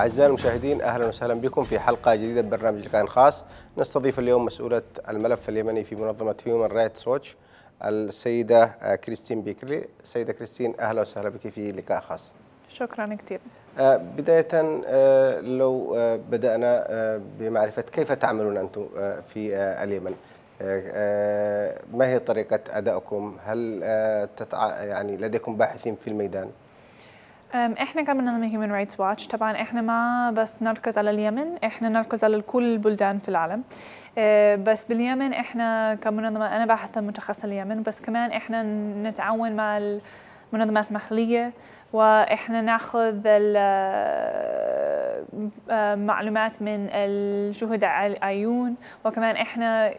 أعزائي المشاهدين أهلا وسهلا بكم في حلقة جديدة ببرنامج برنامج لقاء خاص نستضيف اليوم مسؤولة الملف اليمني في منظمة هيومن رايتس ووتش السيدة كريستين بيكلي سيدة كريستين أهلا وسهلا بك في لقاء خاص شكرا كثير آه، بداية آه، لو آه، بدأنا بمعرفة كيف تعملون أنتم في اليمن ما هي طريقة أدائكم هل يعني لديكم باحثين في الميدان احنا كمان من هيومن رايتس واتش طبعا احنا ما بس نركز على اليمن احنا نركز على كل البلدان في العالم أه، بس باليمن احنا كمنظمه انا باحثه متخصصه اليمن بس كمان احنا نتعاون مع المنظمات المحليه واحنا ناخذ المعلومات أه، من الشهداء العيون وكمان احنا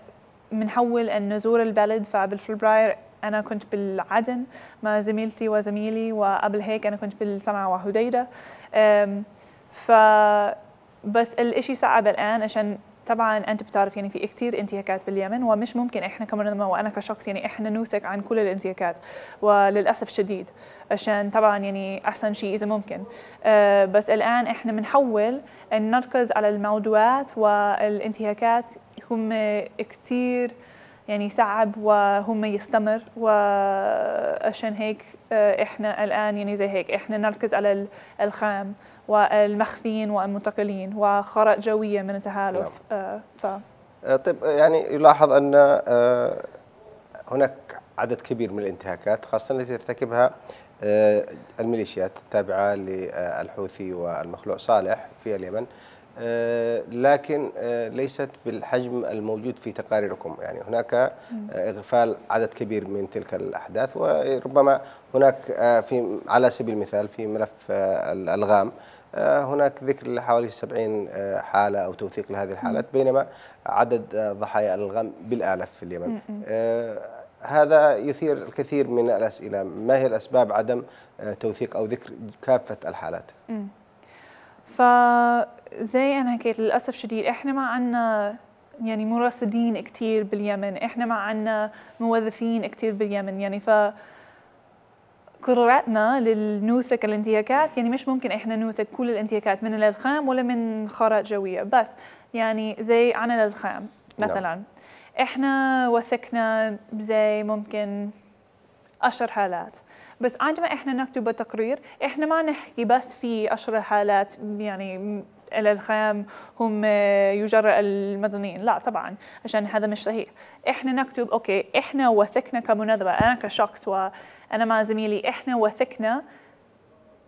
بنحول ان نزور البلد فبالفبراير أنا كنت بالعدن مع زميلتي وزميلي وقبل هيك أنا كنت بالسمعة وهديدة ف بس الإشي صعب الآن عشان طبعا انت بتعرف يعني في كثير انتهاكات باليمن ومش ممكن احنا كمنظمه وانا كشخص يعني احنا نوثق عن كل الانتهاكات وللاسف شديد عشان طبعا يعني احسن شيء اذا ممكن آه، بس الان احنا بنحاول نركز على الموضوعات والانتهاكات هم كثير يعني صعب وهم يستمر وعشان هيك آه، احنا الان يعني زي هيك احنا نركز على الخام والمخفين والمنتقلين وخرق جويه من التحالف نعم. آه، ف... آه، طيب يعني يلاحظ ان هناك عدد كبير من الانتهاكات خاصه التي ترتكبها الميليشيات التابعه للحوثي والمخلوع صالح في اليمن آه، لكن آه، ليست بالحجم الموجود في تقاريركم يعني هناك آه، إغفال عدد كبير من تلك الأحداث وربما هناك في على سبيل المثال في ملف الألغام هناك ذكر لحوالي 70 حالة أو توثيق لهذه الحالات بينما عدد ضحايا الألغام بالآلاف في اليمن هذا يثير الكثير من الأسئلة ما هي الأسباب عدم توثيق أو ذكر كافة الحالات؟ ف زي انا حكيت للاسف شديد احنا ما عندنا يعني مراصدين كثير باليمن احنا ما عندنا موظفين كثير باليمن يعني ف قدراتنا لنوثق الانتهاكات يعني مش ممكن احنا نوثق كل الانتهاكات من الخام ولا من خارج جويه بس يعني زي عن الخام مثلا نعم. احنا وثقنا زي ممكن عشر حالات بس عندما احنا نكتب تقرير احنا ما نحكي بس في عشر حالات يعني إلى الخام هم يجرى المدنيين لا طبعا عشان هذا مش صحيح إحنا نكتب أوكي إحنا وثقنا كمنظمة أنا كشخص وأنا مع زميلي إحنا وثقنا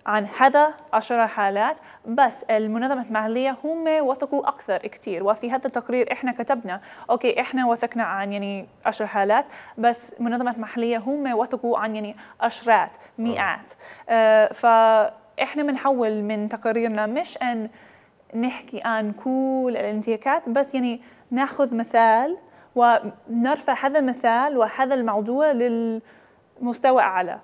عن هذا عشرة حالات بس المنظمة المحلية هم وثقوا أكثر كتير وفي هذا التقرير إحنا كتبنا أوكي إحنا وثقنا عن يعني عشر حالات بس منظمة محلية هم وثقوا عن يعني عشرات مئات آه, آه، فإحنا بنحول من تقاريرنا مش أن نحكي عن كل الانتهاكات بس يعني ناخذ مثال ونرفع هذا المثال وهذا الموضوع للمستوى أعلى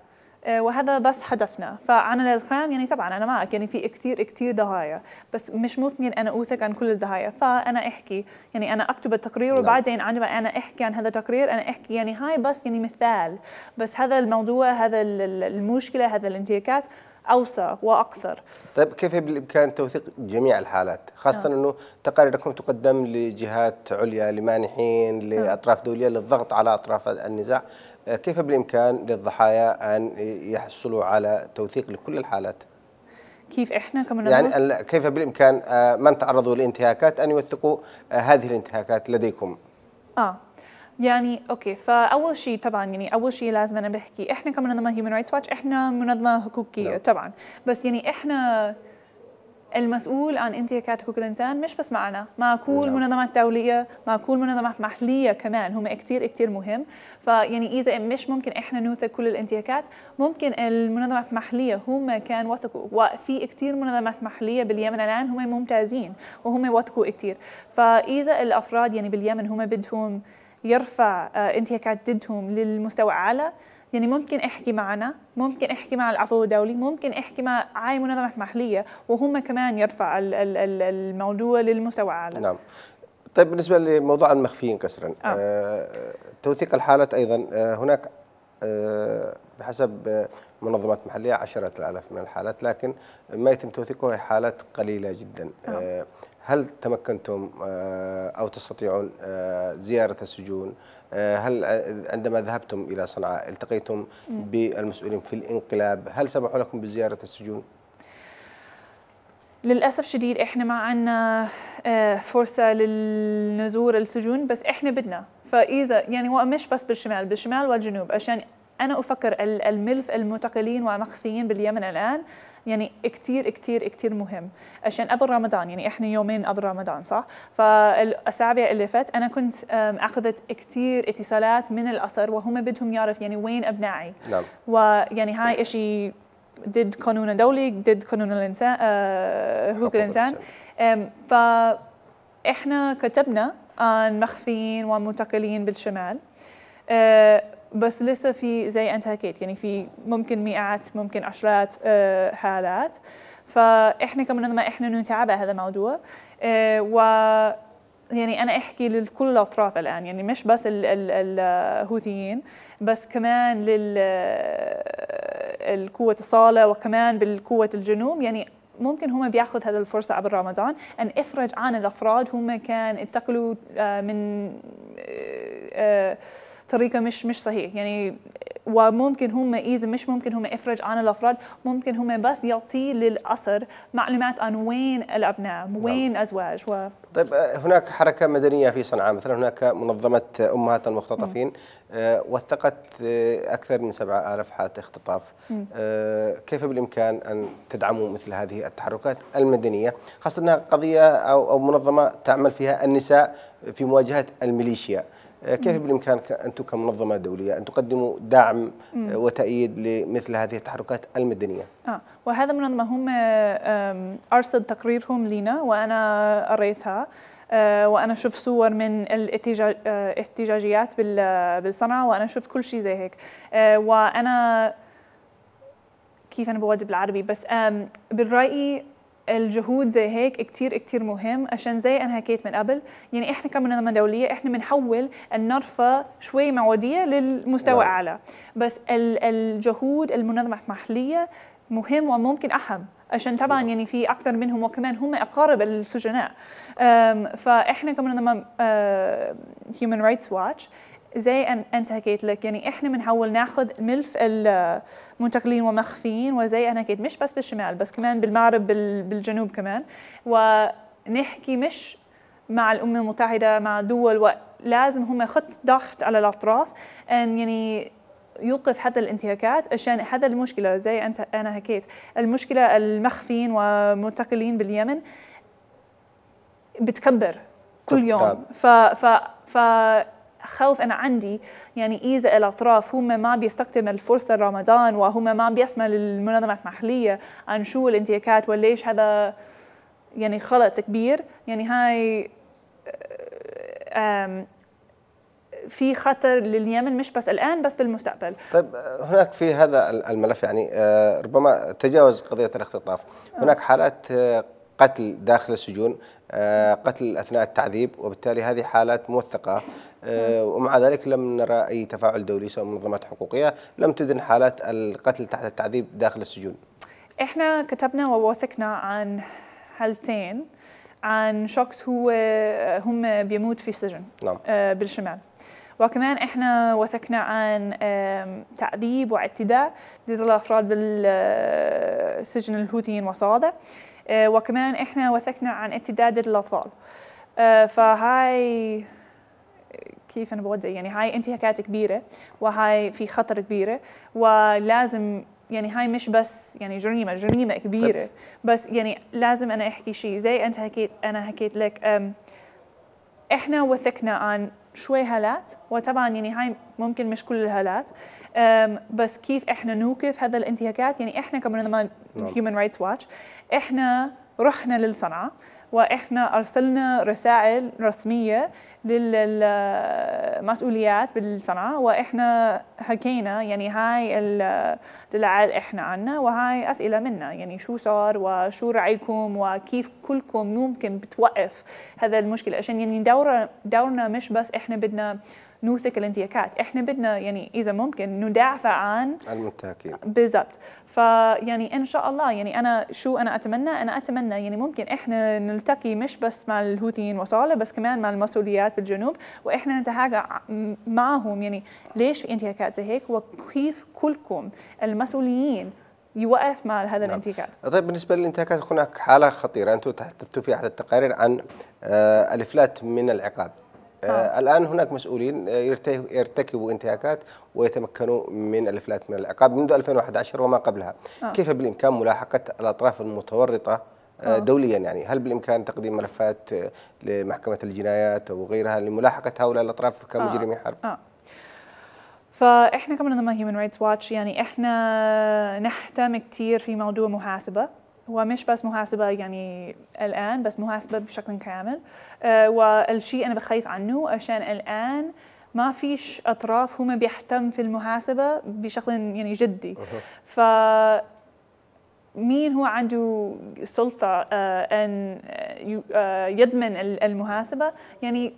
آه، وهذا بس هدفنا فعن الإرقام يعني طبعا أنا معك يعني في كثير كثير ضحايا بس مش ممكن أنا أوثق عن كل الضحايا فأنا أحكي يعني أنا أكتب التقرير نعم. وبعدين عندما أنا أحكي عن هذا التقرير أنا أحكي يعني هاي بس يعني مثال بس هذا الموضوع هذا المشكلة هذا الانتهاكات اوسع واكثر. طيب كيف بالامكان توثيق جميع الحالات؟ خاصه نعم. انه تقاريركم تقدم لجهات عليا لمانحين لاطراف دوليه للضغط على اطراف النزاع، آه، كيف بالامكان للضحايا ان يحصلوا على توثيق لكل الحالات؟ كيف احنا كمنظمه؟ يعني كيف بالامكان آه، من تعرضوا لانتهاكات ان يوثقوا هذه الانتهاكات لديكم؟ اه يعني اوكي فاول شيء طبعا يعني اول شيء لازم انا بحكي احنا كمنظمه هيومن رايتس واتش احنا منظمه حقوقيه نعم. طبعا بس يعني احنا المسؤول عن انتهاكات حقوق الانسان مش بس معنا مع كل نعم. منظمات دوليه مع كل منظمات محليه كمان هم كثير كثير مهم فيعني اذا مش ممكن احنا نوثق كل الانتهاكات ممكن المنظمات المحليه هم كان وثقوا وفي كثير منظمات محليه باليمن الان هم ممتازين وهم وثقوا كثير فاذا الافراد يعني باليمن هم بدهم يرفع آه، انتهاكات ضدهم للمستوى أعلى يعني ممكن احكي معنا ممكن احكي مع العفو الدولي ممكن احكي مع اي منظمه محليه وهم كمان يرفع الموضوع للمستوى اعلى نعم طيب بالنسبه لموضوع المخفيين كسرا آه. آه توثيق الحالات ايضا آه هناك آه بحسب آه، منظمات محليه عشرات الآلاف من الحالات لكن ما يتم توثيقها هي حالات قليلة جدا آه. آه هل تمكنتم آه، أو تستطيعون آه، زيارة السجون آه، هل عندما ذهبتم إلى صنعاء التقيتم بالمسؤولين في الانقلاب هل سمحوا لكم بزيارة السجون؟ للأسف شديد إحنا ما عندنا فرصة للنزور السجون بس إحنا بدنا فإذا يعني مش بس بالشمال بالشمال والجنوب عشان أنا أفكر الملف المعتقلين والمخفيين باليمن الآن يعني كثير كثير كثير مهم عشان قبل رمضان يعني احنا يومين قبل رمضان صح فالاسابيع اللي فات انا كنت اخذت كثير اتصالات من الاسر وهم بدهم يعرف يعني وين ابنائي نعم ويعني هاي شيء ضد قانون دولي ضد قانون الانسان آه، حقوق الانسان فاحنا كتبنا عن مخفيين ومعتقلين بالشمال آه، بس لسه في زي انت حكيت يعني في ممكن مئات ممكن عشرات آه، حالات فاحنا كمنظمه احنا نتابع هذا الموضوع آه، و يعني انا احكي لكل الاطراف الان يعني مش بس الهوثيين بس كمان للقوة آه، الصالة وكمان بالقوة الجنوب يعني ممكن هم بياخذ هذه الفرصة عبر رمضان أن إفرج عن الأفراد هم كان انتقلوا من طريقه مش مش صحيح يعني وممكن هم اذا مش ممكن هم يفرج عن الافراد ممكن هم بس يعطي للاسر معلومات عن وين الابناء نعم. وين ازواج و... طيب آه، هناك حركه مدنيه في صنعاء مثلا هناك منظمه امهات المختطفين آه، وثقت آه، اكثر من 7000 حاله اختطاف كيف بالامكان ان تدعموا مثل هذه التحركات المدنيه خاصه انها قضيه او منظمه تعمل فيها النساء في مواجهه الميليشيا آه، كيف بالامكان انتم كمنظمه دوليه ان تقدموا دعم آه، وتأييد لمثل هذه التحركات المدنيه؟ اه وهذا من هم ارسل تقريرهم لنا وانا قريتها آه، وانا اشوف صور من الاحتجاجيات بالصنعه وانا اشوف كل شيء زي هيك وانا كيف انا بودي بالعربي بس برايي الجهود زي هيك كتير كتير مهم عشان زي انا حكيت من قبل يعني احنا كمنظمه دوليه احنا بنحول النرفه شوي معوديه للمستوى واو. اعلى بس الجهود المنظمه المحليه مهم وممكن اهم عشان طبعا يعني في اكثر منهم وكمان هم اقارب السجناء فاحنا كمان هيومن رايتس واتش زي أن أنت حكيت لك يعني إحنا بنحاول ناخذ ملف المنتقلين ومخفين وزي أنا حكيت مش بس بالشمال بس كمان بالمغرب بالجنوب كمان ونحكي مش مع الأمم المتحدة مع دول ولازم هم خط ضغط على الأطراف أن يعني يوقف هذا الانتهاكات عشان هذا المشكلة زي أنت أنا حكيت المشكلة المخفيين ومنتقلين باليمن بتكبر كل يوم ف ف ف خوف انا عندي يعني ايذاء الاطراف هم ما بيستخدم الفرصه رمضان وهم ما بيسمع للمنظمات المحليه عن شو الانتهاكات وليش هذا يعني خلط كبير يعني هاي آه، في خطر لليمن مش بس الان بس بالمستقبل طيب هناك في هذا الملف يعني آه، ربما تجاوز قضيه الاختطاف هناك حالات آه، قتل داخل السجون قتل اثناء التعذيب وبالتالي هذه حالات موثقه آه، ومع ذلك لم نرى أي تفاعل دولي سواء منظمات حقوقية لم تدن حالات القتل تحت التعذيب داخل السجون احنا كتبنا ووثقنا عن حالتين عن شخص هو هم بيموت في السجن نعم. آه، بالشمال وكمان احنا وثقنا عن تعذيب واعتداء ضد الافراد بالسجن الهوثيين وصاده آه، وكمان احنا وثقنا عن اعتداء ضد الاطفال فهاي كيف انا بودي يعني هاي انتهاكات كبيره وهاي في خطر كبيره ولازم يعني هاي مش بس يعني جريمه جريمه كبيره طيب. بس يعني لازم انا احكي شيء زي انت حكيت انا حكيت لك احنا وثقنا عن شوي هالات وطبعا يعني هاي ممكن مش كل الهالات بس كيف احنا نوقف هذا الانتهاكات يعني احنا كمنظمه هيومن رايتس واتش احنا رحنا للصنعه واحنا ارسلنا رسائل رسميه للمسؤوليات بالصنعة واحنا حكينا يعني هاي الدلائل احنا عنا وهاي اسئله منا يعني شو صار وشو رايكم وكيف كلكم ممكن بتوقف هذا المشكله عشان يعني دورنا دورنا مش بس احنا بدنا نوثق الانتهاكات احنا بدنا يعني اذا ممكن ندافع عن المتهمين بالضبط فيعني ان شاء الله يعني انا شو انا اتمنى انا اتمنى يعني ممكن احنا نلتقي مش بس مع الهوثيين وصالة بس كمان مع المسؤوليات بالجنوب واحنا نتهاجع معهم يعني ليش في انتهاكات زي هيك وكيف كلكم المسؤوليين يوقف مع هذا نعم. الانتهاكات طيب بالنسبه للانتهاكات هناك حاله خطيره انتم تحدثتوا في احد التقارير عن آه، الافلات من العقاب آه. الآن هناك مسؤولين آه، يرتكبوا انتهاكات ويتمكنوا من الإفلات من العقاب منذ 2011 وما قبلها آه. كيف بالإمكان ملاحقة الأطراف المتورطة آه. آه. دوليا يعني هل بالإمكان تقديم ملفات آه، لمحكمة الجنايات أو غيرها لملاحقة هؤلاء الأطراف كمجرمي حرب آه. فاحنا كمنظمه هيومن رايتس واتش يعني احنا نهتم كثير في موضوع محاسبه هو مش بس محاسبه يعني الان بس محاسبه بشكل كامل آه، والشيء انا بخاف عنه عشان الان ما فيش اطراف هم بيهتم في المحاسبه بشكل يعني جدي ف مين هو عنده سلطة آه، أن آه، يضمن المحاسبة يعني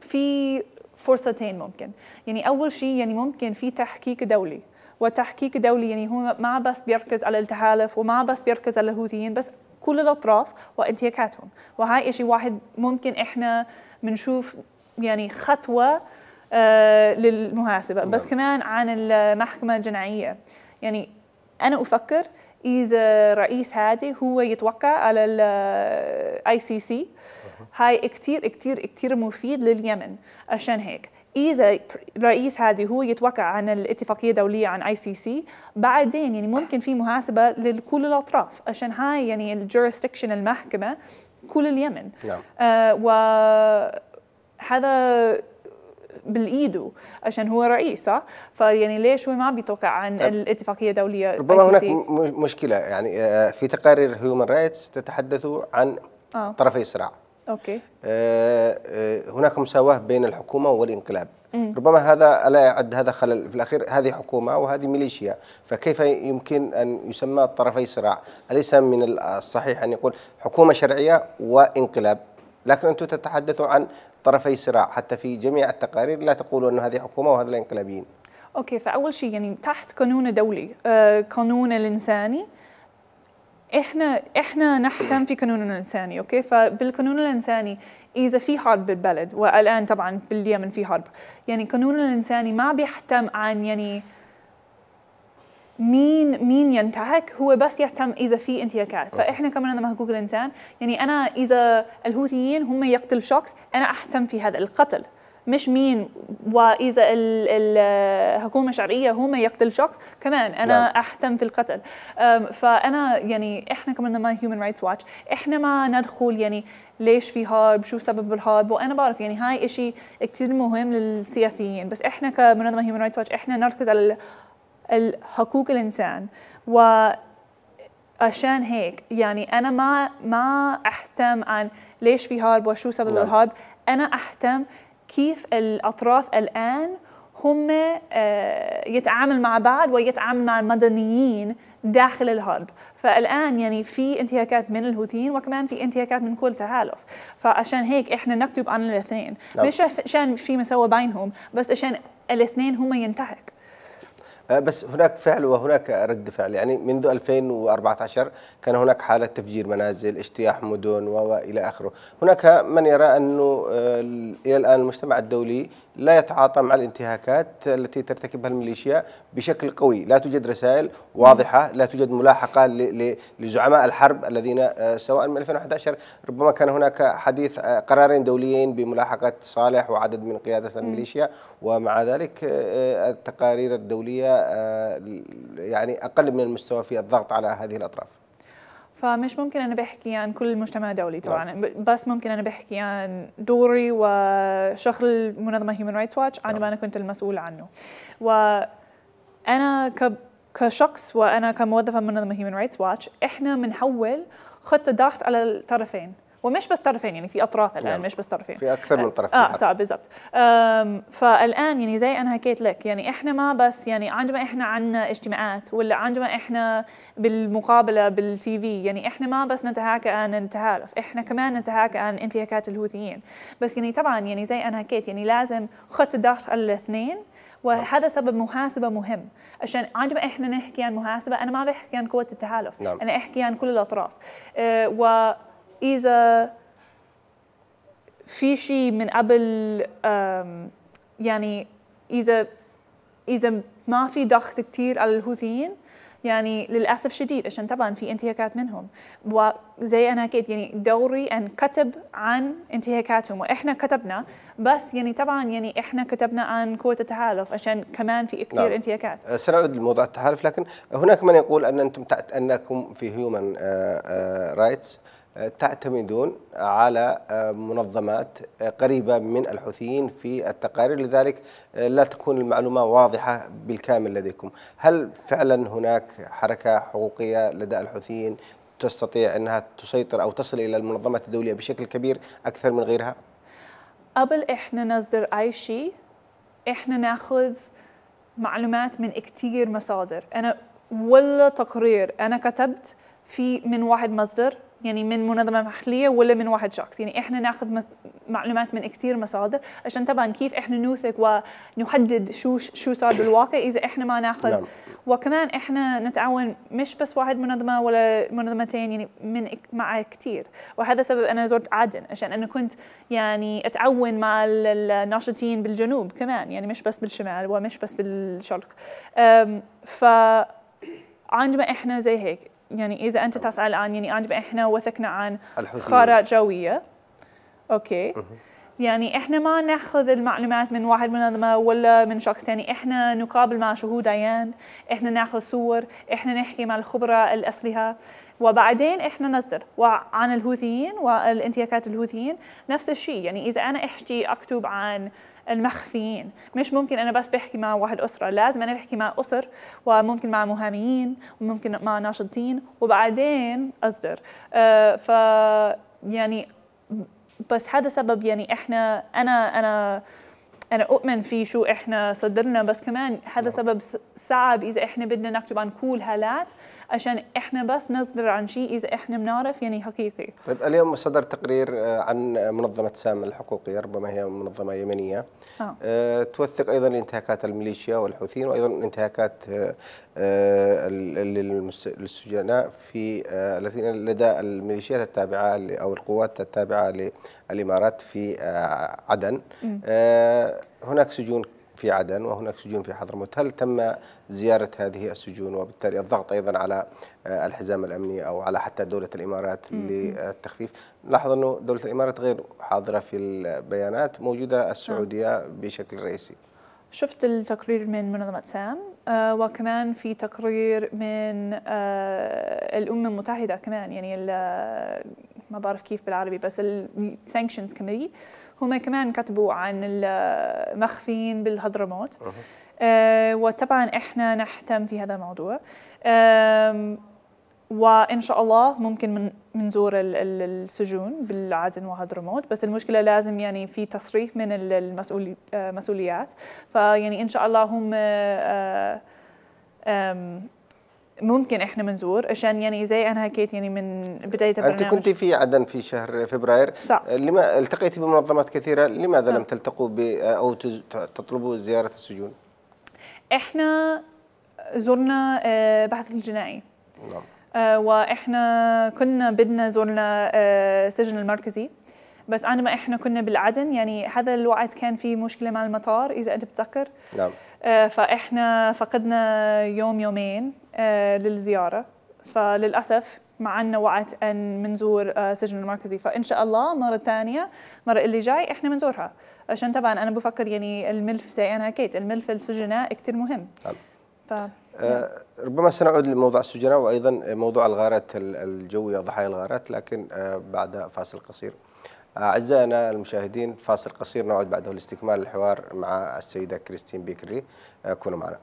في فرصتين ممكن يعني أول شيء يعني ممكن في تحقيق دولي وتحقيق دولي يعني هو ما بس بيركز على التحالف وما بس بيركز على الهوثيين بس كل الأطراف وانتهاكاتهم وهاي شيء واحد ممكن إحنا بنشوف يعني خطوة آه للمحاسبة بس نعم. كمان عن المحكمة الجنائية يعني أنا أفكر إذا رئيس هادي هو يتوقع على الاي آه، سي سي هاي كثير كثير كثير مفيد لليمن عشان هيك اذا الرئيس هذه هو يتوقع عن الاتفاقيه الدوليه عن اي سي سي بعدين يعني ممكن في محاسبه لكل الاطراف عشان هاي يعني الجورستكشن المحكمه كل اليمن نعم آه وهذا بالايده عشان هو رئيس صح؟ فيعني ليش هو ما بيتوقع عن نعم. الاتفاقيه الدوليه ربما هناك مشكله يعني آه، في تقارير هيومن رايتس تتحدث عن آه. طرفي الصراع أوكي. آه، آه، هناك مساواة بين الحكومة والانقلاب مم. ربما هذا لا يعد هذا خلل في الأخير هذه حكومة وهذه ميليشيا فكيف يمكن أن يسمى طرفي صراع أليس من الصحيح أن يقول حكومة شرعية وانقلاب لكن أنتم تتحدثوا عن طرفي صراع حتى في جميع التقارير لا تقولوا أن هذه حكومة وهذول انقلابيين اوكي فاول شيء يعني تحت قانون دولي آه قانون الانساني احنا احنا نحكم في قانوننا الانساني اوكي فبالقانون الانساني اذا في حرب بالبلد والان طبعا باليمن في حرب يعني قانون الانساني ما بيحتم عن يعني مين مين ينتهك هو بس يهتم اذا في انتهاكات فاحنا كمان عندنا حقوق الانسان يعني انا اذا الهوثيين هم يقتل شخص انا اهتم في هذا القتل مش مين واذا الحكومه الشرعيه هم يقتل شخص كمان انا لا. نعم. احتم في القتل فانا يعني احنا كمان ما هيومن رايتس واتش احنا ما ندخل يعني ليش في هارب شو سبب الهارب وانا بعرف يعني هاي شيء كثير مهم للسياسيين بس احنا كمنظمه هيومن رايتس واتش احنا نركز على حقوق الانسان و عشان هيك يعني انا ما ما اهتم عن ليش في هارب وشو سبب نعم. الهارب انا اهتم كيف الأطراف الآن هم آه، يتعامل مع بعض ويتعامل مع المدنيين داخل الهرب فالآن يعني في انتهاكات من الهوثيين وكمان في انتهاكات من كل تحالف فعشان هيك إحنا نكتب عن الاثنين نعم. مش عشان في مساواه بينهم بس عشان الاثنين هم ينتهك أه، بس هناك فعل وهناك رد فعل يعني منذ 2014 كان هناك حالة تفجير منازل اجتياح مدن وإلى آخره هناك من يرى أنه أه، إلى الآن المجتمع الدولي لا يتعاطى مع الانتهاكات التي ترتكبها الميليشيا بشكل قوي لا توجد رسائل واضحة لا توجد ملاحقة لزعماء الحرب الذين آه، سواء من 2011 ربما كان هناك حديث آه، قرارين دوليين بملاحقة صالح وعدد من قيادة الميليشيا ومع ذلك آه، التقارير الدولية يعني أقل من المستوى في الضغط على هذه الأطراف فمش ممكن أنا بحكي عن كل المجتمع الدولي طبعا بس ممكن أنا بحكي عن دوري وشغل منظمة هيومن رايتس واتش عن ما أنا كنت المسؤول عنه وأنا كشخص وأنا كموظفة منظمة هيومن رايتس واتش إحنا بنحول خطة ضغط على الطرفين ومش بس طرفين يعني في اطراف الان نعم. مش بس طرفين في اكثر من آه، طرف اه صعب بالضبط فالان يعني زي انا حكيت لك يعني احنا ما بس يعني عندما احنا عندنا اجتماعات ولا عندما احنا بالمقابله بالتي في يعني احنا ما بس نتهاكى عن التهالف احنا كمان نتهاكى عن انتهاكات الهوثيين بس يعني طبعا يعني زي انا حكيت يعني لازم خط ضغط الاثنين وهذا سبب محاسبه مهم عشان عندما احنا نحكي عن محاسبه انا ما بحكي عن قوه التحالف نعم. انا احكي عن كل الاطراف أه و اذا في شيء من قبل يعني اذا اذا ما في ضغط كثير على الهوثيين يعني للاسف شديد عشان طبعا في انتهاكات منهم وزي انا حكيت يعني دوري ان كتب عن انتهاكاتهم واحنا كتبنا بس يعني طبعا يعني احنا كتبنا عن قوه التحالف عشان كمان في كثير نعم. انتهاكات أه، سنعود لموضوع التحالف لكن هناك من يقول ان انتم انكم في هيومن آه، رايتس آه، تعتمدون على آه، منظمات آه، قريبة من الحوثيين في التقارير لذلك آه، لا تكون المعلومة واضحة بالكامل لديكم هل فعلا هناك حركة حقوقية لدى الحوثيين تستطيع أنها تسيطر أو تصل إلى المنظمات الدولية بشكل كبير أكثر من غيرها؟ قبل إحنا نصدر أي شيء إحنا ناخذ معلومات من كثير مصادر أنا ولا تقرير أنا كتبت في من واحد مصدر يعني من منظمه محليه ولا من واحد شخص يعني احنا ناخذ معلومات من كثير مصادر عشان طبعا كيف احنا نوثق ونحدد شو شو صار بالواقع اذا احنا ما ناخذ نعم. وكمان احنا نتعاون مش بس واحد منظمه ولا منظمتين يعني من مع كثير وهذا سبب انا زرت عدن عشان انا كنت يعني اتعاون مع الناشطين بالجنوب كمان يعني مش بس بالشمال ومش بس بالشرق ف عندما احنا زي هيك يعني إذا أنت تسأل عن يعني عندما إحنا وثقنا عن خارات جوية أوكي يعني إحنا ما نأخذ المعلومات من واحد منظمة ولا من شخص يعني إحنا نقابل مع شهود عيان إحنا نأخذ صور إحنا نحكي مع الخبراء الاصلها وبعدين احنا نصدر وعن الهوثيين والانتهاكات الهوثيين نفس الشيء يعني اذا انا احكي اكتب عن المخفيين مش ممكن انا بس بحكي مع واحد اسره لازم انا بحكي مع اسر وممكن مع مهاميين وممكن مع ناشطين وبعدين اصدر آه ف يعني بس هذا سبب يعني احنا انا انا انا اؤمن في شو احنا صدرنا بس كمان هذا نعم. سبب صعب اذا احنا بدنا نكتب عن كل هالات عشان احنا بس نصدر عن شيء اذا احنا بنعرف يعني حقيقي طيب اليوم صدر تقرير آه، عن منظمه سام الحقوقيه ربما هي منظمه يمنيه آه. آه، توثق ايضا انتهاكات الميليشيا والحوثيين وايضا انتهاكات آه، للسجناء في الذين لدى الميليشيات التابعه او القوات التابعه للامارات في عدن هناك سجون في عدن وهناك سجون في حضرموت هل تم زيارة هذه السجون وبالتالي الضغط أيضا على آه، الحزام الأمني أو على حتى دولة الإمارات للتخفيف لاحظ أنه دولة الإمارات غير حاضرة في البيانات موجودة السعودية نعم. بشكل رئيسي شفت التقرير من منظمة سام آه، وكمان في تقرير من آه، الأمم المتحدة كمان يعني ما بعرف كيف بالعربي بس السانكشنز كوميتي هم كمان كتبوا عن المخفيين بالهضرموت أه. وطبعا احنا نهتم في هذا الموضوع وان شاء الله ممكن من منزور السجون بالعدن وهضرموت بس المشكله لازم يعني في تصريح من المسؤوليات آه، فيعني ان شاء الله هم آه، ممكن احنا بنزور عشان يعني زي انا حكيت يعني من بدايه البرنامج انت كنت في عدن في شهر فبراير صح لما التقيتي بمنظمات كثيره لماذا لم نعم. تلتقوا ب او تطلبوا زياره السجون؟ احنا زرنا آه، بحث الجنائي نعم آه، واحنا كنا بدنا زرنا آه، سجن المركزي بس انا ما احنا كنا بالعدن يعني هذا الوقت كان في مشكله مع المطار اذا انت بتذكر نعم فاحنا فقدنا يوم يومين آه، للزيارة فللأسف مع أن وعدت أن منزور آه، سجن المركزي فإن شاء الله مرة ثانية مرة اللي جاي إحنا منزورها عشان طبعا أنا بفكر يعني الملف زي أنا حكيت الملف السجناء كتير مهم ف... آه ربما سنعود لموضوع السجناء وأيضا موضوع الغارات الجوية ضحايا الغارات لكن آه، بعد فاصل قصير أعزائنا المشاهدين فاصل قصير نعود بعده لاستكمال الحوار مع السيدة كريستين بيكري كونوا معنا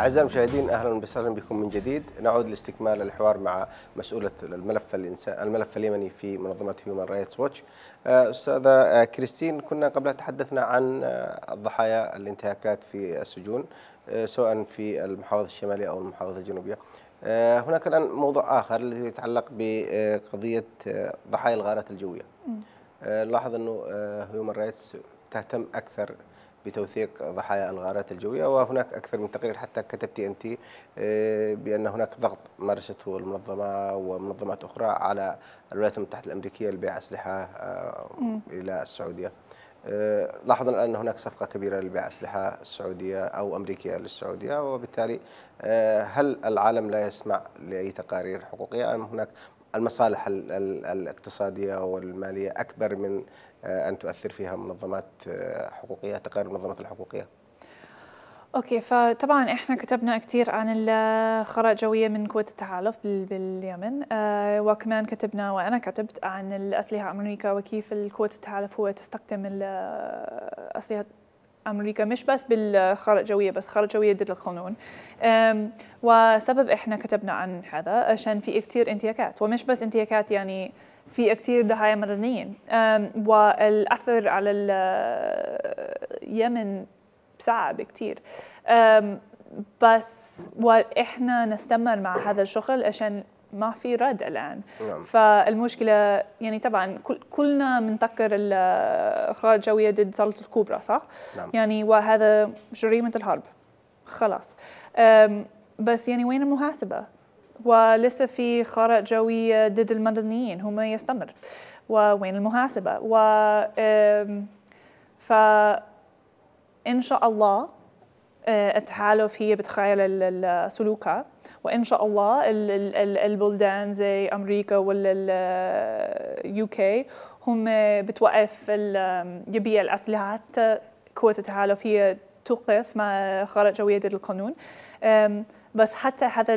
أعزائي المشاهدين أهلا وسهلا بكم من جديد نعود لاستكمال الحوار مع مسؤولة الملف الإنسان الملف اليمني في منظمة هيومان رايتس ووتش أستاذة آه، كريستين كنا قبل تحدثنا عن آه، الضحايا الانتهاكات في السجون آه، سواء في المحافظة الشمالية أو المحافظة الجنوبية هناك الآن موضوع آخر الذي يتعلق بقضية ضحايا الغارات الجوية نلاحظ أنه هيومان رايتس تهتم أكثر بتوثيق ضحايا الغارات الجوية وهناك أكثر من تقرير حتى كتبتي أنت آه، بأن هناك ضغط مارسته المنظمة ومنظمات أخرى على الولايات المتحدة الأمريكية لبيع أسلحة آه، إلى السعودية آه، لاحظنا الآن أن هناك صفقة كبيرة لبيع أسلحة السعوديه أو أمريكية للسعودية وبالتالي هل العالم لا يسمع لأي تقارير حقوقية أم هناك المصالح الاقتصادية والمالية أكبر من آه، ان تؤثر فيها منظمات آه، حقوقيه تقارير المنظمات الحقوقيه اوكي فطبعا احنا كتبنا كثير عن الخرائط الجويه من قوه التحالف باليمن آه وكمان كتبنا وانا كتبت عن الاسلحه امريكا وكيف قوه التحالف هو تستخدم الاسلحه آه، امريكا مش بس بالخارجويه بس خارجويه ضد القانون وسبب احنا كتبنا عن هذا عشان في كثير انتهاكات ومش بس انتهاكات يعني في كثير ضحايا مدنيين والاثر على اليمن صعب كثير بس واحنا نستمر مع هذا الشغل عشان ما في رد الان نعم. فالمشكله يعني طبعا كلنا منتكر الاخراج الجويه ضد سلطه الكبرى صح؟ نعم. يعني وهذا جريمه الحرب خلاص بس يعني وين المحاسبه؟ ولسه في خارج جوي ضد المدنيين هم يستمر ووين المحاسبة و ف إن شاء الله التحالف هي بتخيل السلوكة وان شاء الله البلدان زي امريكا ولا كي هم بتوقف يبيع الاسلحه حتى قوه التحالف هي توقف خارج خرج ويد القانون بس حتى هذا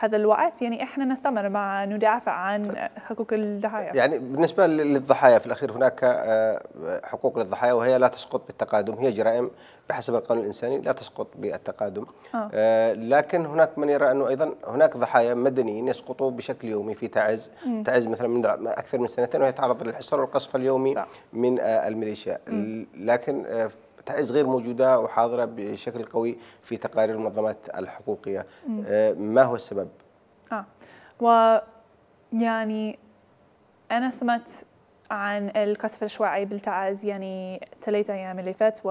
هذا الوقت يعني احنا نستمر مع ندافع عن حقوق الضحايا يعني بالنسبه للضحايا في الاخير هناك آه، حقوق للضحايا وهي لا تسقط بالتقادم هي جرائم بحسب القانون الانساني لا تسقط بالتقادم آه. آه، لكن هناك من يرى انه ايضا هناك ضحايا مدنيين يسقطوا بشكل يومي في تعز م. تعز مثلا من اكثر من سنتين وهي تعرض للحصار والقصف اليومي صح. من آه، الميليشيا لكن تعز غير موجودة وحاضرة بشكل قوي في تقارير المنظمات الحقوقية آه، ما هو السبب؟ آه و يعني أنا سمعت عن القصف الشواعي بالتعز يعني ثلاثة أيام اللي فات و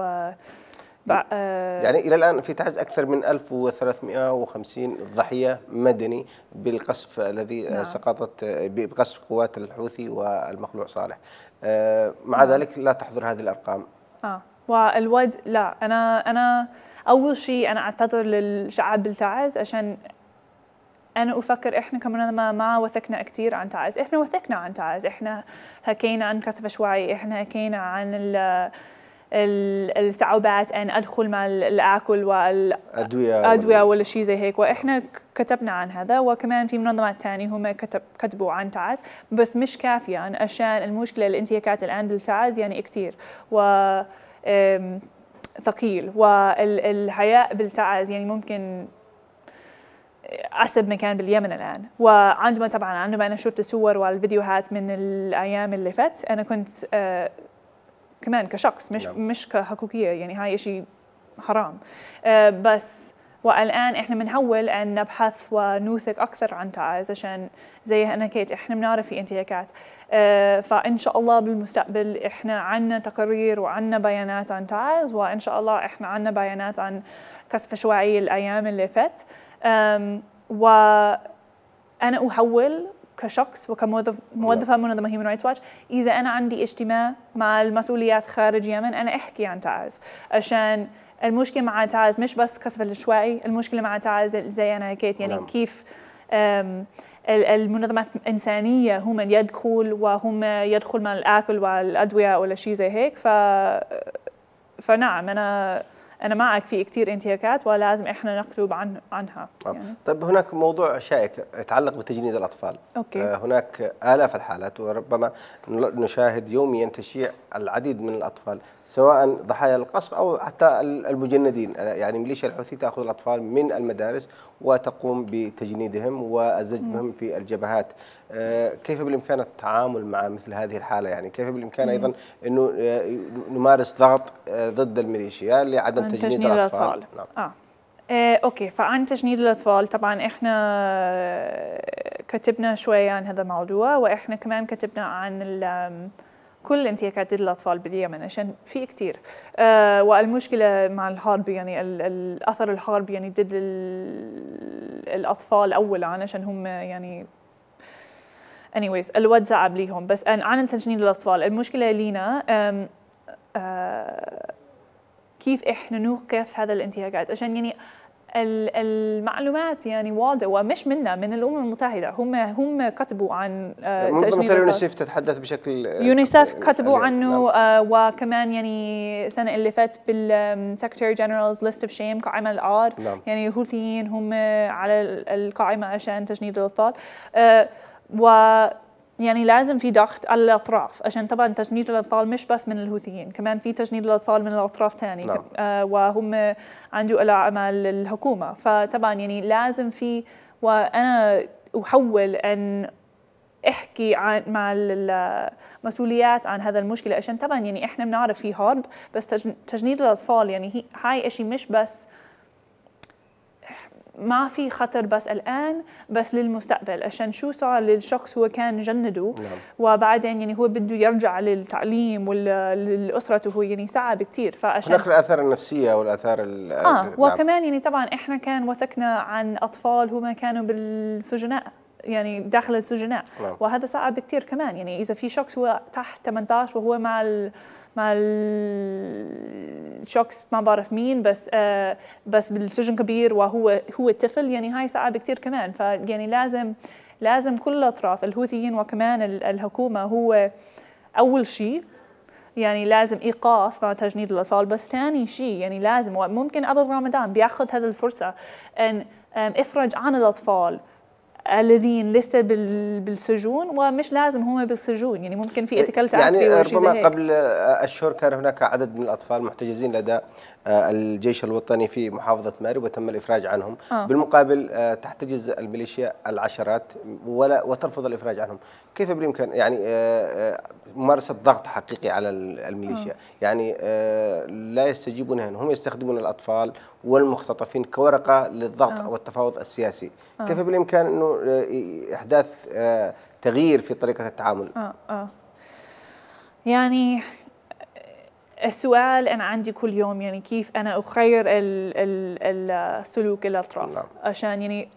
آه. يعني إلى الآن في تعز أكثر من 1350 ضحية مدني بالقصف الذي نعم. سقطت بقصف قوات الحوثي والمخلوع صالح آه، مع نعم. ذلك لا تحضر هذه الأرقام آه. والود لا انا انا اول شيء انا اعتذر للشعب التاعز عشان انا افكر احنا كمان ما, ما وثقنا كثير عن تعز احنا وثقنا عن تعز احنا حكينا عن كثف شوي احنا حكينا عن ال الصعوبات ان ادخل مع الاكل والادويه ادويه ولا شيء زي هيك واحنا كتبنا عن هذا وكمان في منظمات ثانيه هم كتب كتبوا عن تعز بس مش كافيه عشان المشكله اللي انتهاكات الان للتعز يعني كثير و ثقيل والحياء بالتعز يعني ممكن عسب مكان باليمن الآن وعندما طبعا عندما أنا شفت الصور والفيديوهات من الأيام اللي فات أنا كنت آه كمان كشخص مش نعم. مش كحقوقية يعني هاي إشي حرام آه بس والان احنا بنحاول ان نبحث ونوثق اكثر عن تعايز عشان زي انا كيت احنا بنعرف في انتهاكات آه، فان شاء الله بالمستقبل احنا عنا تقارير وعنا بيانات عن تعايز وان شاء الله احنا عنا بيانات عن كسف شواعي الايام اللي فات وانا احول كشخص وكموظفة منظمة هيومن رايتس واتش إذا أنا عندي اجتماع مع المسؤوليات خارج اليمن أنا أحكي عن تعز عشان المشكله مع تعز مش بس قصف العشوائي المشكله مع تعز زي انا حكيت يعني نعم. كيف المنظمات الإنسانية هم يدخل وهم يدخل مع الأكل والأدوية ولا شيء زي هيك ف... فنعم أنا انا معك في كثير انتهاكات ولازم احنا نقلب عن عنها يعني. طيب هناك موضوع شائك يتعلق بتجنيد الاطفال أوكي. آه، هناك الاف الحالات وربما نشاهد يوميا تشييع العديد من الاطفال سواء ضحايا القصف او حتى المجندين يعني ميليشيا الحوثي تاخذ الاطفال من المدارس وتقوم بتجنيدهم وزجهم بهم في الجبهات آه، كيف بالامكان التعامل مع مثل هذه الحاله يعني كيف بالامكان ايضا انه آه، نمارس ضغط آه، ضد الميليشيا لعدم تجنيد, تجنيد الاطفال, الأطفال. نعم. آه. آه، اوكي فعن تجنيد الاطفال طبعا احنا كتبنا شوي عن هذا الموضوع واحنا كمان كتبنا عن كل انتهاكات الاطفال باليمن عشان في كثير آه والمشكله مع الحرب يعني الاثر الحرب يعني ضد الاطفال اولا عشان هم يعني anyways الواد زعب ليهم بس عن تجنين الاطفال المشكله لينا أم أه كيف احنا نوقف هذا الانتهاكات عشان يعني المعلومات يعني واضحه ومش منا من الامم المتحده هم هم كتبوا عن آه، تجنيد الاطفال يونيسيف تتحدث بشكل آه، يونيسيف كتبوا أيوة، عنه نعم. آه، وكمان يعني السنه اللي فاتت بالسكرتيري جنرالز ليست اوف شيم قائمه الار نعم. يعني الهوثيين هم على القائمه عشان تجنيد الاطفال و يعني لازم في ضغط على الاطراف عشان طبعا تجنيد الاطفال مش بس من الهوثيين كمان في تجنيد الاطفال من الاطراف ثاني نعم. آه، وهم عنده على اعمال الحكومه فطبعا يعني لازم في وانا احاول ان احكي عن مع المسؤوليات عن هذا المشكله عشان طبعا يعني احنا بنعرف في هرب بس تجنيد الاطفال يعني هي هاي شيء مش بس ما في خطر بس الان بس للمستقبل عشان شو صار للشخص هو كان جنده نعم. وبعدين يعني هو بده يرجع للتعليم والاسره هو يعني صعب كثير فعشان هناك الاثار النفسيه والاثار اه نعم. وكمان يعني طبعا احنا كان وثقنا عن اطفال هم كانوا بالسجناء يعني داخل السجناء نعم. وهذا صعب كثير كمان يعني اذا في شخص هو تحت 18 وهو مع ال مع الشوكس ما بعرف مين بس آه بس بالسجن كبير وهو هو طفل يعني هاي صعب كثير كمان فيعني لازم لازم كل الاطراف الهوثيين وكمان الحكومه هو اول شيء يعني لازم ايقاف مع تجنيد الاطفال بس ثاني شيء يعني لازم وممكن قبل رمضان بياخذ هذه الفرصه ان افرج عن الاطفال الذين لسه بالسجون ومش لازم هم بالسجون يعني ممكن في اتكال يعني ربما هيك. قبل اشهر كان هناك عدد من الاطفال محتجزين لدى آه، الجيش الوطني في محافظه ماري وتم الافراج عنهم آه. بالمقابل آه، تحتجز الميليشيا العشرات ولا وترفض الافراج عنهم كيف بالامكان يعني آه، آه، ممارسه ضغط حقيقي على الميليشيا آه. يعني لا يستجيبون هم يستخدمون الاطفال والمختطفين كورقه للضغط والتفاوض السياسي كيف بالامكان انه احداث تغيير في طريقه التعامل يعني السؤال انا عندي كل يوم يعني كيف انا اخير السلوك الاطراف نعم. عشان يعني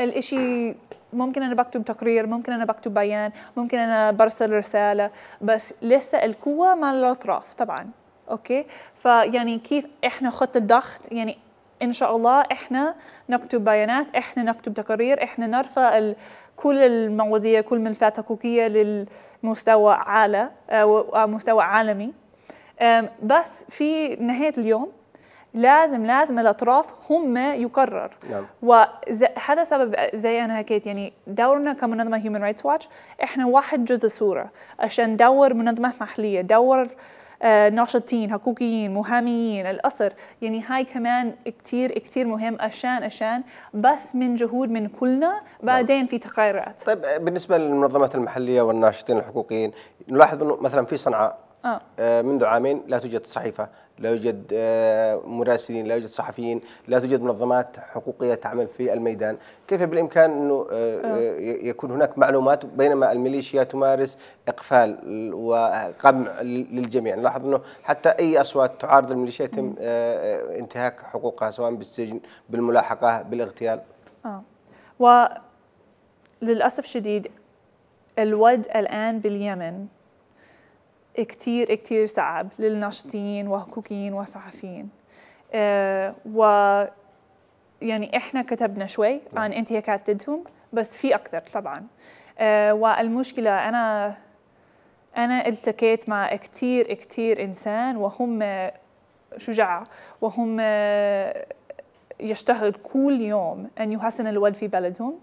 الاشي ممكن انا بكتب تقرير ممكن انا بكتب بيان ممكن انا برسل رساله بس لسه القوه مع الاطراف طبعا اوكي فيعني كيف احنا خط الضغط يعني ان شاء الله احنا نكتب بيانات احنا نكتب تقارير احنا نرفع كل المواضيع كل الملفات الحقوقيه للمستوى اعلى او آه، مستوى عالمي بس في نهايه اليوم لازم لازم الاطراف هم يكرر نعم. وهذا سبب زي انا حكيت يعني دورنا كمنظمه هيومن رايتس واتش احنا واحد جزء صوره عشان ندور منظمه محليه دور آه، ناشطين حقوقيين محاميين الأسر يعني هاي كمان كتير كتير مهم عشان عشان بس من جهود من كلنا نعم. بعدين في تغيرات طيب آه، بالنسبة للمنظمات المحلية والناشطين الحقوقيين نلاحظ أنه مثلا في صنعاء آه, آه، منذ عامين لا توجد صحيفة لا يوجد آه، مراسلين لا يوجد صحفيين لا توجد منظمات حقوقية تعمل في الميدان كيف بالإمكان أنه آه، آه. يكون هناك معلومات بينما الميليشيا تمارس إقفال وقمع للجميع نلاحظ يعني أنه حتى أي أصوات تعارض الميليشيا يتم انتهاك حقوقها سواء بالسجن بالملاحقة بالاغتيال آه. وللأسف شديد الود الآن باليمن كتير كتير صعب للناشطين وحقوقيين وصحفيين أه و يعني احنا كتبنا شوي نعم. عن انتهاكات ضدهم بس في اكثر طبعا أه والمشكله انا انا التقيت مع كتير كتير انسان وهم شجاع وهم يشتغل كل يوم ان يحسن الوضع في بلدهم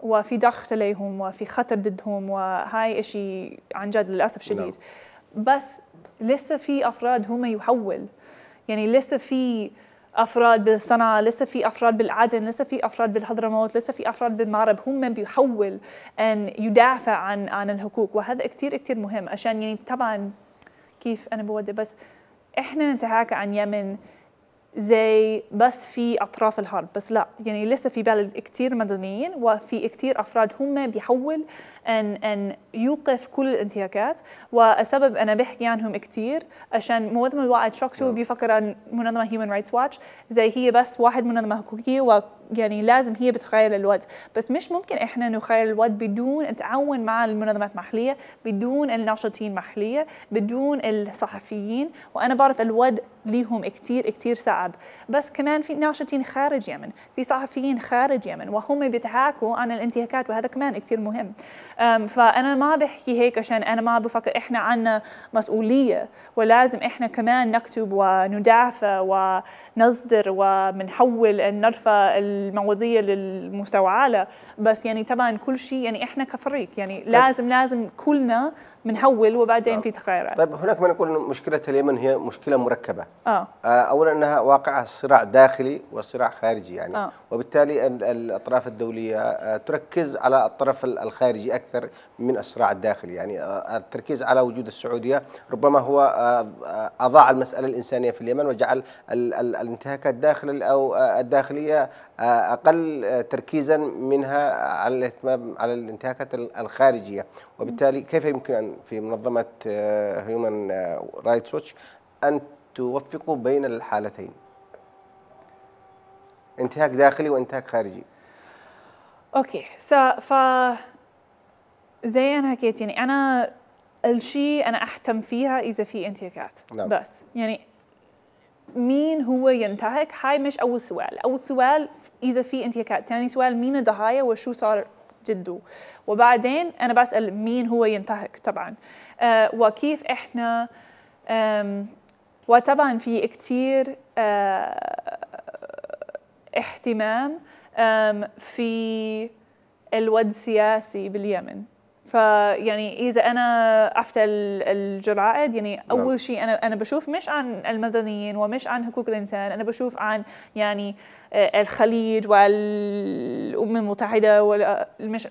وفي ضغط عليهم وفي خطر ضدهم وهاي شيء عن جد للاسف نعم. شديد no. بس لسه في افراد هم يحول يعني لسه في افراد بالصنعاء لسه في افراد بالعدن لسه في افراد بالحضرموت لسه في افراد بالمعرب هم بيحول ان يدافع عن عن الحقوق وهذا كثير كثير مهم عشان يعني طبعا كيف انا بودي بس احنا نتحاكى عن يمن زي بس في اطراف الحرب بس لا يعني لسه في بلد كثير مدنيين وفي كثير افراد هم بيحول ان ان يوقف كل الانتهاكات والسبب انا بحكي عنهم كثير عشان منظمه الواحد شوك شو نعم. بيفكر عن منظمه هيومن رايتس واتش زي هي بس واحد منظمه حقوقيه و يعني لازم هي بتخيل الوضع بس مش ممكن احنا نخيل الوضع بدون التعاون مع المنظمات المحليه بدون الناشطين المحليه بدون الصحفيين وانا بعرف الوضع ليهم كثير كثير صعب بس كمان في ناشطين خارج يمن في صحفيين خارج يمن وهم بيتحاكوا عن الانتهاكات وهذا كمان كثير مهم فانا ما بحكي هيك عشان انا ما بفكر احنا عنا مسؤوليه ولازم احنا كمان نكتب وندافع و نصدر ومنحول نرفع الموضية للمستوى عالى بس يعني طبعا كل شيء يعني إحنا كفريق يعني طيب. لازم لازم كلنا بنحول وبعدين آه. في تغيرات طيب هناك من يقول أن مشكلة اليمن هي مشكلة مركبة آه. آه أولا أنها واقعة صراع داخلي وصراع خارجي يعني آه. وبالتالي الأطراف الدولية آه، تركز على الطرف الخارجي أكثر من الصراع الداخلي يعني آه، التركيز على وجود السعودية ربما هو آه، آه، أضاع المسألة الإنسانية في اليمن وجعل الانتهاكات الداخل أو الداخلية أقل تركيزا منها على الاهتمام على الانتهاكات الخارجية وبالتالي كيف يمكن أن في منظمة هيومن رايتس ووتش أن توفقوا بين الحالتين انتهاك داخلي وانتهاك خارجي اوكي ف زي انا حكيت يعني انا الشيء انا اهتم فيها اذا في انتهاكات نعم. بس يعني مين هو ينتهك هاي مش اول سؤال اول سؤال اذا في انتهاكات ثاني سؤال مين الضحايا وشو صار جده وبعدين انا بسال مين هو ينتهك طبعا آه وكيف احنا وطبعا في كثير آه اهتمام في الود السياسي باليمن فيعني اذا انا عفت الجرائد يعني نعم. اول شيء انا انا بشوف مش عن المدنيين ومش عن حقوق الانسان انا بشوف عن يعني آه، الخليج والامم المتحده ولا مش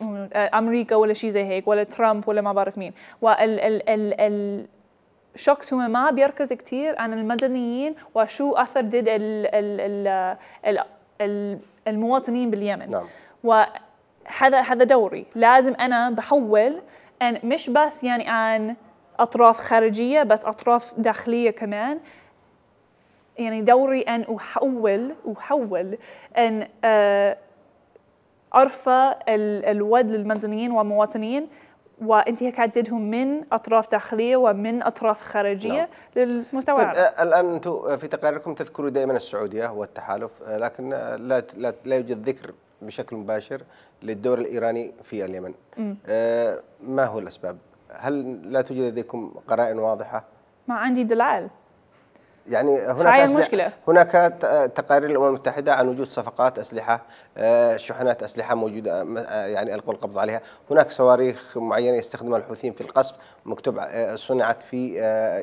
امريكا ولا شيء زي هيك ولا ترامب ولا ما بعرف مين وال ال ال ال شخص هم ما بيركز كثير عن المدنيين وشو اثر ضد المواطنين باليمن نعم. هذا هذا دوري لازم انا بحول أن مش بس يعني عن اطراف خارجيه بس اطراف داخليه كمان يعني دوري ان احول احول ان آه، ارفع الود للمدنيين والمواطنين هيك عددهم من اطراف داخليه ومن اطراف خارجيه لا. نعم. للمستوى طيب العربي. آه، الان انتم في تقاريركم تذكروا دائما السعوديه والتحالف آه، لكن لا, لا يوجد ذكر بشكل مباشر للدور الإيراني في اليمن آه، ما هو الأسباب؟ هل لا توجد لديكم قرائن واضحة؟ ما عندي دلائل يعني هناك هاي المشكلة هناك تقارير الأمم المتحدة عن وجود صفقات أسلحة آه، شحنات أسلحة موجودة آه، يعني ألقوا القبض عليها هناك صواريخ معينة يستخدمها الحوثيين في القصف مكتوب صنعت في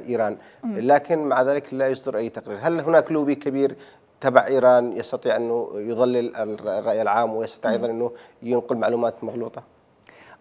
إيران لكن مع ذلك لا يصدر أي تقرير هل هناك لوبي كبير تبع ايران يستطيع انه يضلل الراي العام ويستطيع ايضا انه ينقل معلومات مغلوطه؟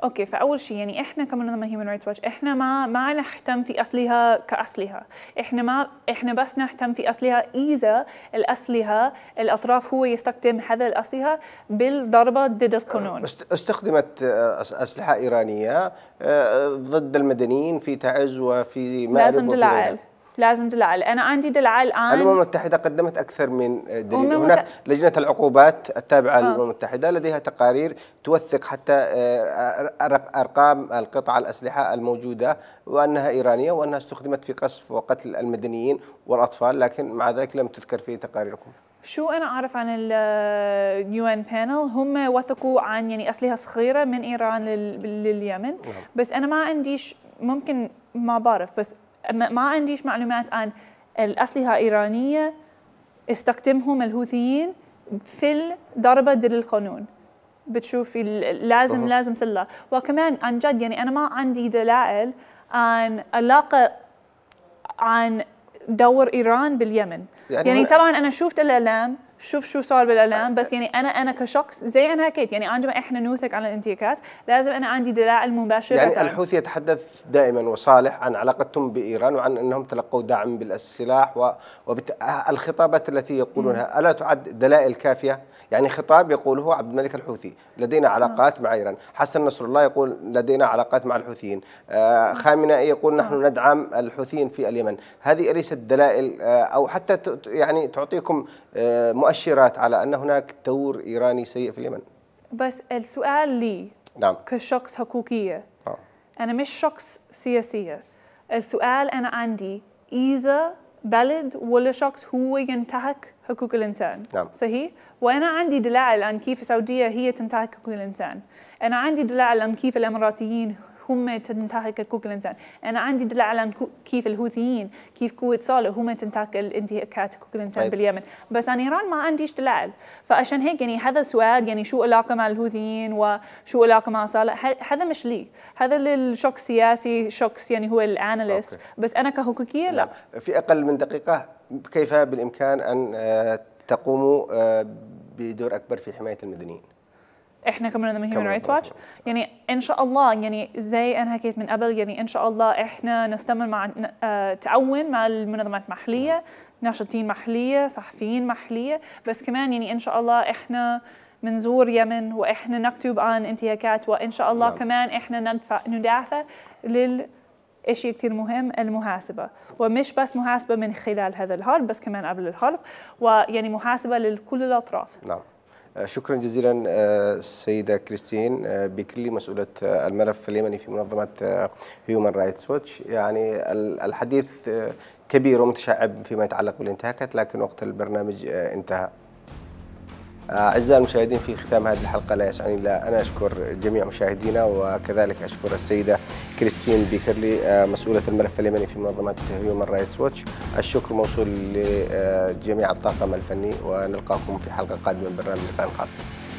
اوكي فاول شيء يعني احنا كمنظمه هيومن رايتس واتش احنا ما ما نهتم في اصلها كاصلها، احنا ما احنا بس نهتم في اصلها اذا الاصلها الاطراف هو يستخدم هذا الاصلها بالضربه ضد القانون. استخدمت اسلحه ايرانيه آه، ضد المدنيين في تعز وفي ما لازم تلاعب لازم دلال أنا عندي دلال الآن الأمم المتحدة قدمت أكثر من دليل أمم هناك لجنة العقوبات التابعة آه. للأمم المتحدة لديها تقارير توثق حتى آه، أرقام القطع الأسلحة الموجودة وأنها إيرانية وأنها استخدمت في قصف وقتل المدنيين والأطفال لكن مع ذلك لم تذكر في تقاريركم شو انا اعرف عن اليو آه، ان بانل هم وثقوا عن يعني اسلحه صغيره من ايران لليمن نعم. بس انا ما عنديش ممكن ما بعرف بس ما عنديش معلومات عن الأسلحة الإيرانية استخدمهم الهوثيين في ضربة ضد القانون بتشوفي لازم لازم سلة وكمان عن جد يعني أنا ما عندي دلائل عن علاقة عن دور إيران باليمن يعني, يعني طبعا أنا شفت الإعلام شوف شو صار بالاعلام بس يعني انا انا كشخص زي انا حكيت يعني عندما احنا نوثق على الانتيكات لازم انا عندي دلائل مباشره يعني الحوثي يتحدث دائما وصالح عن علاقتهم بايران وعن انهم تلقوا دعم بالسلاح الخطابات التي يقولونها الا تعد دلائل كافيه يعني خطاب يقوله عبد الملك الحوثي لدينا علاقات مع إيران حسن نصر الله يقول لدينا علاقات مع الحوثيين آه، خامنئي يقول نحن ندعم الحوثيين في اليمن هذه ليست دلائل آه، أو حتى يعني تعطيكم آه، مؤشرات على أن هناك تور إيراني سيء في اليمن بس السؤال لي نعم كشخص حقوقية أنا مش شخص سياسية السؤال أنا عندي إذا بلد ولا شخص هو ينتهك حقوق الإنسان نعم. صحيح؟ وأنا عندي دلائل عن كيف السعودية هي تنتهك حقوق الإنسان أنا عندي دلائل عن كيف الإماراتيين هم تنتهك حقوق الانسان انا عندي دلالة على كيف الهوثيين كيف كويت صالح هم تنتهك الانتهاكات حقوق الانسان طيب. باليمن بس عن ايران ما عنديش دلائل فعشان هيك يعني هذا السؤال يعني شو علاقه مع الهوثيين وشو علاقه مع صالح هذا مش لي هذا للشوك سياسي شخص يعني هو الاناليست بس انا كحقوقيه لا نعم. في اقل من دقيقه كيف بالامكان ان آه، تقوموا آه، بدور اكبر في حمايه المدنيين احنا كمان هيومن رايتس واتش يعني ان شاء الله يعني زي انا حكيت من قبل يعني ان شاء الله احنا نستمر مع آه، تعاون مع المنظمات المحليه ناشطين محليه صحفيين محليه بس كمان يعني ان شاء الله احنا منزور يمن واحنا نكتب عن انتهاكات وان شاء الله نعم. كمان احنا ندفع ندافع لل شيء كثير مهم المحاسبة ومش بس محاسبة من خلال هذا الحرب بس كمان قبل الحرب ويعني محاسبة لكل الأطراف نعم شكرا جزيلا السيدة آه، كريستين آه، بكل مسؤولة آه، الملف اليمني في منظمة هيومن رايتس واتش يعني الحديث كبير ومتشعب فيما يتعلق بالانتهاكات لكن وقت البرنامج انتهى أعزائي المشاهدين في ختام هذه الحلقة لا يسعني إلا أنا أشكر جميع مشاهدينا وكذلك أشكر السيدة كريستين بيكرلي آه، مسؤولة الملف اليمني في منظمة هيومن رايتس ووتش الشكر موصول لجميع الطاقم الفني ونلقاكم في حلقة قادمة من برنامج لقاء خاص